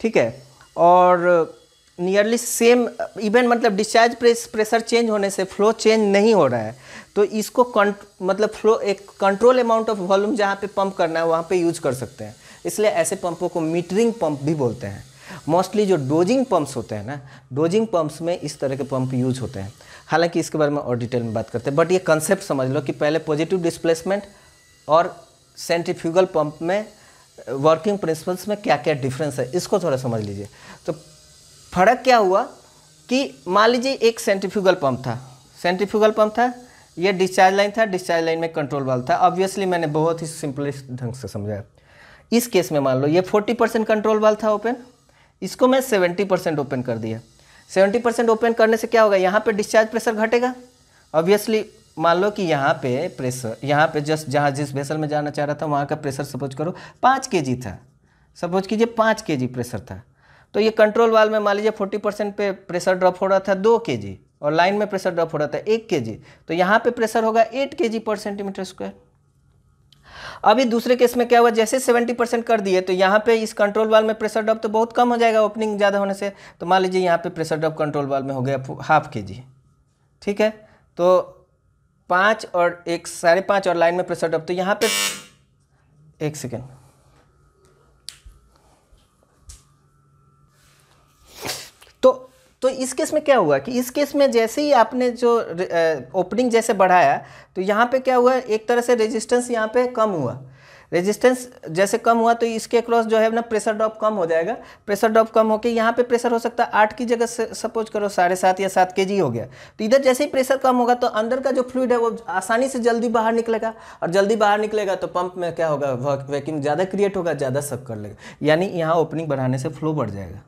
ठीक है और नियरली सेम इवन मतलब डिस्चार्ज प्रेस प्रेशर चेंज होने से फ्लो चेंज नहीं हो रहा है तो इसको कं मतलब फ्लो एक कंट्रोल अमाउंट ऑफ वॉल्यूम जहाँ पे पंप करना है वहाँ पे यूज कर सकते हैं इसलिए ऐसे पंपों को मीटरिंग पंप भी बोलते हैं मोस्टली जो डोजिंग पम्प्स होते हैं ना डोजिंग पम्प्स में इस तरह के पम्प यूज होते हैं हालांकि इसके बारे में और डिटेल में बात करते हैं बट ये कंसेप्ट समझ लो कि पहले पॉजिटिव डिस्प्लेसमेंट और सेंट्रीफ्यूगल पंप में वर्किंग uh, प्रिंसिपल्स में क्या क्या डिफरेंस है इसको थोड़ा समझ लीजिए तो फर्क क्या हुआ कि मान लीजिए एक सेंट्रीफ्यूगल पंप था सेंट्रीफ्यूगल पंप था यह डिस्चार्ज लाइन था डिस्चार्ज लाइन में कंट्रोल वाल था ऑब्वियसली मैंने बहुत ही सिंपलिस्ट ढंग से समझाया इस केस में मान लो ये 40 परसेंट कंट्रोल वाल था ओपन इसको मैं सेवेंटी परसेंट ओपन कर दिया सेवेंटी परसेंट ओपन करने से क्या होगा यहाँ पे डिस्चार्ज प्रेशर घटेगा ऑब्वियसली मान लो कि यहाँ पे प्रेशर यहाँ पे जस्ट जहाँ जिस वेसल में जाना चाह रहा था वहाँ का प्रेशर सपोज करो पाँच के जी था सपोज कीजिए पाँच के जी प्रेशर था तो ये कंट्रोल वाल में मान लीजिए फोर्टी परसेंट पे प्रेशर ड्रॉप हो रहा था दो के जी और लाइन में प्रेशर ड्रॉप हो रहा था एक के जी तो यहाँ पे प्रेशर होगा एट के जी पर सेंटीमीटर स्क्वायर अभी दूसरे केस में क्या हुआ जैसे सेवेंटी परसेंट कर दिए तो यहाँ पे इस कंट्रोल वाल में प्रेशर ड्रॉप तो बहुत कम हो जाएगा ओपनिंग ज़्यादा होने से तो मान लीजिए यहाँ पे प्रेशर ड्रॉप कंट्रोल वाल में हो गया हाफ के जी ठीक है तो पाँच और एक साढ़े पाँच और लाइन में प्रेशर ड्रॉप तो यहाँ पर एक सेकेंड तो इस केस में क्या हुआ कि इस केस में जैसे ही आपने जो ओपनिंग जैसे बढ़ाया तो यहाँ पे क्या हुआ एक तरह से रेजिस्टेंस यहाँ पे कम हुआ रेजिस्टेंस जैसे कम हुआ तो इसके क्रॉस जो है ना प्रेशर ड्रॉप कम हो जाएगा प्रेशर ड्रॉप कम होकर यहाँ पे प्रेशर हो सकता है आठ की जगह सपोज करो साढ़े सात या सात के जी हो गया तो इधर जैसे ही प्रेशर कम होगा तो अंदर का जो फ्लूड है वो आसानी से जल्दी बाहर निकलेगा और जल्दी बाहर निकलेगा तो पंप में क्या होगा वैक्यूम ज़्यादा क्रिएट होगा ज़्यादा सब कर लेगा यानी यहाँ ओपनिंग बढ़ाने से फ्लो बढ़ जाएगा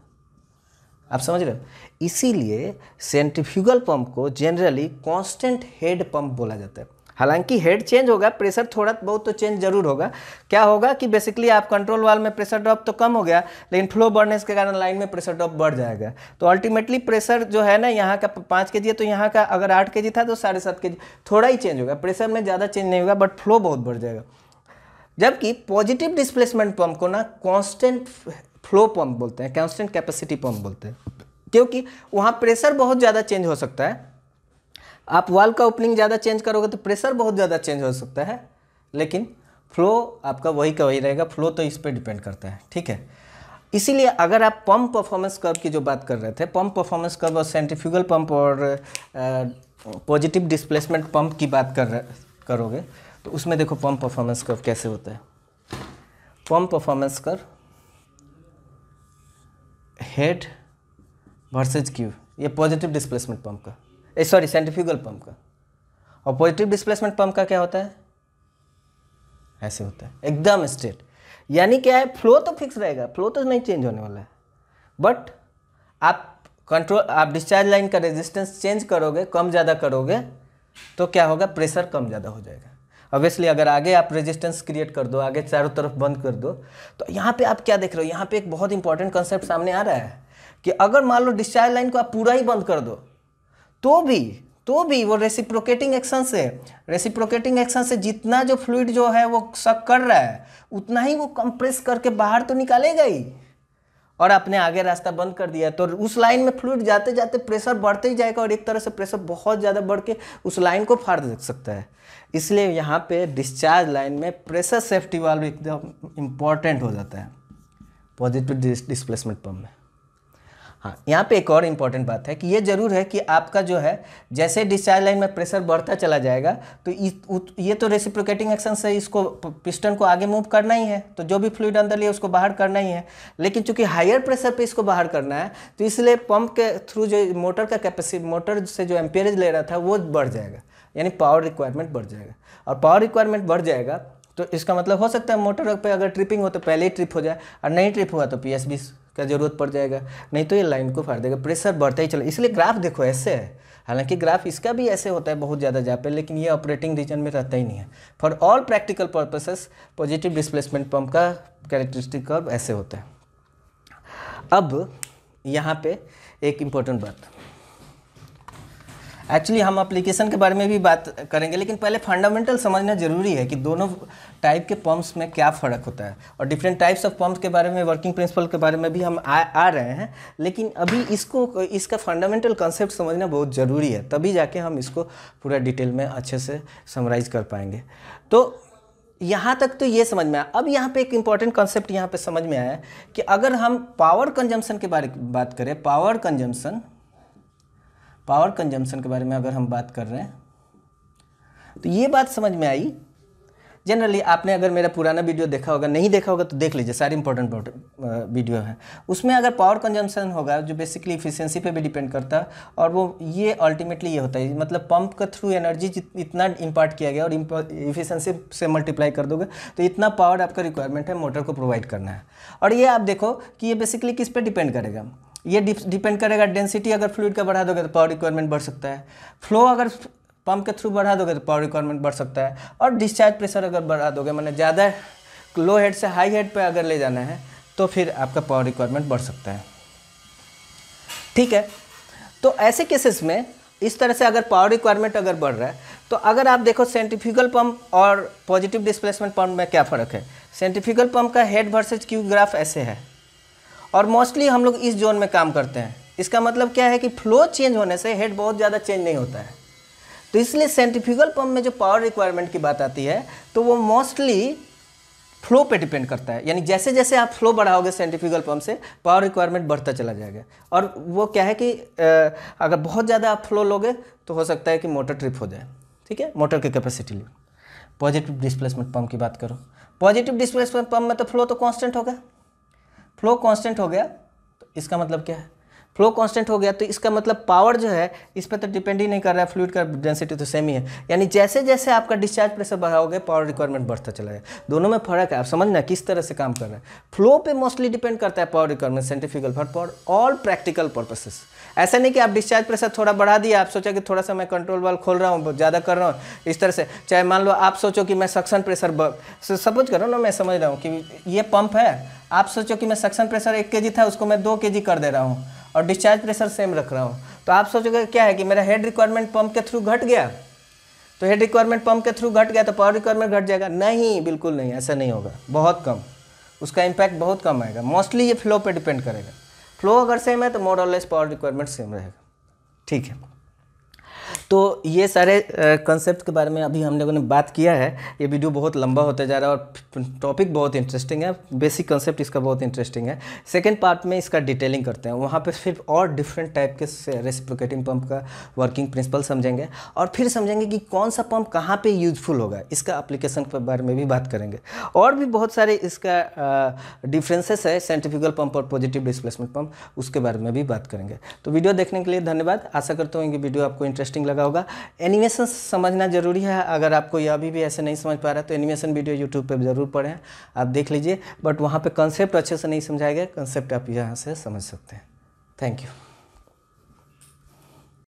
आप समझ रहे हो इसीलिए सेंट्रिफ्यूगल पंप को जनरली कांस्टेंट हेड पंप बोला जाता है हालांकि हेड चेंज होगा प्रेशर थोड़ा बहुत तो चेंज जरूर होगा क्या होगा कि बेसिकली आप कंट्रोल वाल में प्रेशर ड्रॉप तो कम हो गया लेकिन फ्लो बढ़ने के कारण लाइन में प्रेशर ड्रॉप बढ़ जाएगा तो अल्टीमेटली प्रेशर जो है ना यहाँ का पाँच के जी तो यहाँ का अगर आठ के जी था तो साढ़े सात के जी थोड़ा ही चेंज होगा प्रेशर में ज़्यादा चेंज नहीं होगा बट फ्लो बहुत बढ़ जाएगा जबकि पॉजिटिव डिस्प्लेसमेंट पम्प को ना कॉन्स्टेंट फ्लो पम्प बोलते हैं कॉन्स्टेंट कैपेसिटी पम्प बोलते हैं क्योंकि वहाँ प्रेशर बहुत ज़्यादा चेंज हो सकता है आप वाल्व का ओपनिंग ज़्यादा चेंज करोगे तो प्रेशर बहुत ज़्यादा चेंज हो सकता है लेकिन फ्लो आपका वही का वही रहेगा फ्लो तो इस पर डिपेंड करता है ठीक है इसीलिए अगर आप पम्प परफॉर्मेंस कर्व की जो बात कर रहे थे पम्प परफॉर्मेंस कर्व और सेंट्रिफ्यूगल पम्प और पॉजिटिव डिस्प्लेसमेंट पम्प की बात कर रहे करोगे तो उसमें देखो पम्प परफॉर्मेंस कर्व कैसे होता है pump performance curve head versus Q ये पॉजिटिव डिस्प्लेसमेंट पंप का ए सॉरी सेंट्रीफ्यूगल पंप का और पॉजिटिव डिस्प्लेसमेंट पंप का क्या होता है ऐसे होता है एकदम स्ट्रेट यानी क्या है फ्लो तो फिक्स रहेगा फ्लो तो नहीं चेंज होने वाला है बट आप कंट्रोल आप डिस्चार्ज लाइन का रेजिस्टेंस चेंज करोगे कम ज़्यादा करोगे तो क्या होगा प्रेशर कम ज़्यादा हो जाएगा ऑब्वियसली अगर आगे आप रेजिस्टेंस क्रिएट कर दो आगे चारों तरफ बंद कर दो तो यहाँ पे आप क्या देख रहे हो यहाँ पे एक बहुत इंपॉर्टेंट कंसेप्ट सामने आ रहा है कि अगर मान लो डिस्चार्ज लाइन को आप पूरा ही बंद कर दो तो भी तो भी वो रेसिप्रोकेटिंग एक्शन से रेसिप्रोकेटिंग एक्शन से जितना जो फ्लूड जो है वो सक कर रहा है उतना ही वो कंप्रेस करके बाहर तो निकालेगा ही और आपने आगे रास्ता बंद कर दिया तो उस लाइन में फ्लूड जाते जाते प्रेशर बढ़ते ही जाएगा और एक तरह से प्रेशर बहुत ज़्यादा बढ़ के उस लाइन को फाड़ दे सकता है इसलिए यहाँ पे डिस्चार्ज लाइन में प्रेशर सेफ्टी वाल्व एकदम इम्पॉर्टेंट हो जाता है पॉजिटिव डिस्प्लेसमेंट पम्प में हाँ यहाँ पे एक और इम्पॉर्टेंट बात है कि ये ज़रूर है कि आपका जो है जैसे डिस्चार्ज लाइन में प्रेशर बढ़ता चला जाएगा तो ये तो रेसिप्रोकेटिंग एक्शन से इसको पिस्टन को आगे मूव करना ही है तो जो भी फ्लूड अंदर लिया उसको बाहर करना ही है लेकिन चूंकि हायर प्रेशर पे इसको बाहर करना है तो इसलिए पंप के थ्रू जो मोटर का कैपेसिटी मोटर से जो एम्पेयरेज ले रहा था वो बढ़ जाएगा यानी पावर रिक्वायरमेंट बढ़ जाएगा और पावर रिक्वायरमेंट बढ़ जाएगा तो इसका मतलब हो सकता है मोटर पे अगर ट्रिपिंग हो तो पहले ही ट्रिप हो जाए और नहीं ट्रिप हुआ तो पी एस का जरूरत पड़ जाएगा नहीं तो ये लाइन को फाड़ देगा प्रेशर बढ़ता ही चला इसलिए ग्राफ देखो ऐसे है हालांकि ग्राफ इसका भी ऐसे होता है बहुत ज़्यादा जहाँ पर लेकिन ये ऑपरेटिंग रीजन में रहता ही नहीं है for all practical purposes positive displacement pump का कैरेक्टरिस्टिक कर्व ऐसे होता है अब यहाँ पे एक इम्पोर्टेंट बात एक्चुअली हम एप्लीकेशन के बारे में भी बात करेंगे लेकिन पहले फंडामेंटल समझना जरूरी है कि दोनों टाइप के पम्प्स में क्या फ़र्क होता है और डिफरेंट टाइप्स ऑफ पम्प्स के बारे में वर्किंग प्रिंसिपल के बारे में भी हम आ, आ रहे हैं लेकिन अभी इसको इसका फंडामेंटल कंसेप्ट समझना बहुत ज़रूरी है तभी जाके हम इसको पूरा डिटेल में अच्छे से समराइज कर पाएंगे तो यहाँ तक तो ये समझ में आया अब यहाँ पे एक इम्पॉर्टेंट कॉन्सेप्ट यहाँ पे समझ में आया कि अगर हम पावर कंजम्पशन के बारे बात करें पावर कंजम्पशन पावर कंजम्पशन के बारे में अगर हम बात कर रहे हैं तो ये बात समझ में आई जनरली आपने अगर मेरा पुराना वीडियो देखा होगा नहीं देखा होगा तो देख लीजिए सारे इंपॉर्टेंट वीडियो हैं उसमें अगर पावर कंजम्पशन होगा जो बेसिकली इफिशियंसी पे भी डिपेंड करता है और वो ये अल्टीमेटली ये होता है मतलब पंप का थ्रू एनर्जी इतना इम्पार्ट किया गया और इफिशियंसी से मल्टीप्लाई कर दोगे तो इतना पावर आपका रिक्वायरमेंट है मोटर को प्रोवाइड करना है और ये आप देखो कि ये बेसिकली किस पर डिपेंड करेगा ये डिपेंड करेगा डेंसिटी अगर फ्लूड का बढ़ा दोगे तो पावर रिक्वायरमेंट बढ़ सकता है फ्लो अगर पंप के थ्रू बढ़ा दोगे तो पावर रिक्वायरमेंट बढ़ सकता है और डिस्चार्ज प्रेशर अगर बढ़ा दोगे मैंने ज़्यादा लो हेड से हाई हेड पर अगर ले जाना है तो फिर आपका पावर रिक्वायरमेंट बढ़ सकता है ठीक है तो ऐसे केसेस में इस तरह से अगर पावर रिक्वायरमेंट अगर बढ़ रहा है तो अगर आप देखो सेंटिफिकल पंप और पॉजिटिव डिस्प्लेसमेंट पंप में क्या फ़र्क है सेंटिफिकल पंप का हेड वर्सेज क्यू ग्राफ ऐसे है और मोस्टली हम लोग इस जोन में काम करते हैं इसका मतलब क्या है कि फ्लो चेंज होने से हेड बहुत ज़्यादा चेंज नहीं होता है तो इसलिए सेंट्रीफ्यूगल पंप में जो पावर रिक्वायरमेंट की बात आती है तो वो मोस्टली फ्लो पे डिपेंड करता है यानी जैसे जैसे आप फ्लो बढ़ाओगे सेंट्रीफ्यूगल पंप से पावर रिक्वायरमेंट बढ़ता चला जाएगा और वो क्या है कि अगर बहुत ज़्यादा आप फ्लो लोगे तो हो सकता है कि मोटर ट्रिप हो जाए ठीक है मोटर की कैपेसिटी लिए पॉजिटिव डिस्प्लेसमेंट पंप की बात करो पॉजिटिव डिस्प्लेसमेंट पंप में तो फ्लो तो कॉन्स्टेंट होगा फ्लो कांस्टेंट हो गया तो इसका मतलब क्या है फ्लो कांस्टेंट हो गया तो इसका मतलब पावर जो है इस पर तो डिपेंड ही नहीं कर रहा है फ्लूड का डेंसिटी तो सेम ही है यानी जैसे जैसे आपका डिस्चार्ज प्रेशर बढ़ाओगे पावर रिक्वायरमेंट बढ़ता चला जाए दोनों में फर्क है आप समझना किस तरह से काम कर रहे हैं फ्लो पे मोस्टली डिपेंड करता है power requirement centrifugal for for all practical purposes ऐसा नहीं कि आप डिस्चार्ज प्रेशर थोड़ा बढ़ा दिया आप सोचा कि थोड़ा सा मैं कंट्रोल वाल खोल रहा हूँ ज़्यादा कर रहा हूँ इस तरह से चाहे मान लो आप सोचो कि मैं सक्सन प्रेशर सपोज करो ना मैं समझ रहा हूँ कि ये पंप है आप सोचो कि मैं सक्सन प्रेशर एक के था उसको मैं दो के कर दे रहा हूँ और डिस्चार्ज प्रेशर सेम रख रहा हूँ तो आप सोचोगे क्या है कि मेरा हेड रिक्वायरमेंट पंप के थ्रू घट गया तो हेड रिक्वायरमेंट पंप के थ्रू घट गया तो पावर रिक्वायरमेंट घट जाएगा नहीं बिल्कुल नहीं ऐसा नहीं होगा बहुत कम उसका इम्पैक्ट बहुत कम आएगा मोस्टली ये फ्लो पर डिपेंड करेगा फ्लो अगर सेम है तो मोड पावर रिक्वायरमेंट सेम रहेगा ठीक है तो ये सारे कंसेप्ट के बारे में अभी हम लोगों ने बात किया है ये वीडियो बहुत लंबा होता जा रहा है और टॉपिक बहुत इंटरेस्टिंग है बेसिक कंसेप्ट इसका बहुत इंटरेस्टिंग है सेकेंड पार्ट में इसका डिटेलिंग करते हैं वहाँ पर फिर और डिफरेंट टाइप के रेसिप्रोकेटिंग पंप का वर्किंग प्रिंसिपल समझेंगे और फिर समझेंगे कि कौन सा पंप कहाँ पर यूजफुल होगा इसका अप्लीकेशन के बारे में भी बात करेंगे और भी बहुत सारे इसका डिफ्रेंसेस है साइंटिफिकल पम्प और पॉजिटिव डिस्प्लेसमेंट पम्प उसके बारे में भी बात करेंगे तो वीडियो देखने के लिए धन्यवाद आशा करता हूँ कि वीडियो आपको इंटरेस्टिंग लगा लगा होगा एनिमेशन समझना ज़रूरी है अगर आपको यह अभी भी ऐसे नहीं समझ पा रहा तो एनिमेशन वीडियो यूट्यूब पर ज़रूर पढ़ें आप देख लीजिए बट वहाँ पर कंसेप्ट अच्छे से नहीं समझाया गया कंसेप्ट आप यहाँ से समझ सकते हैं थैंक यू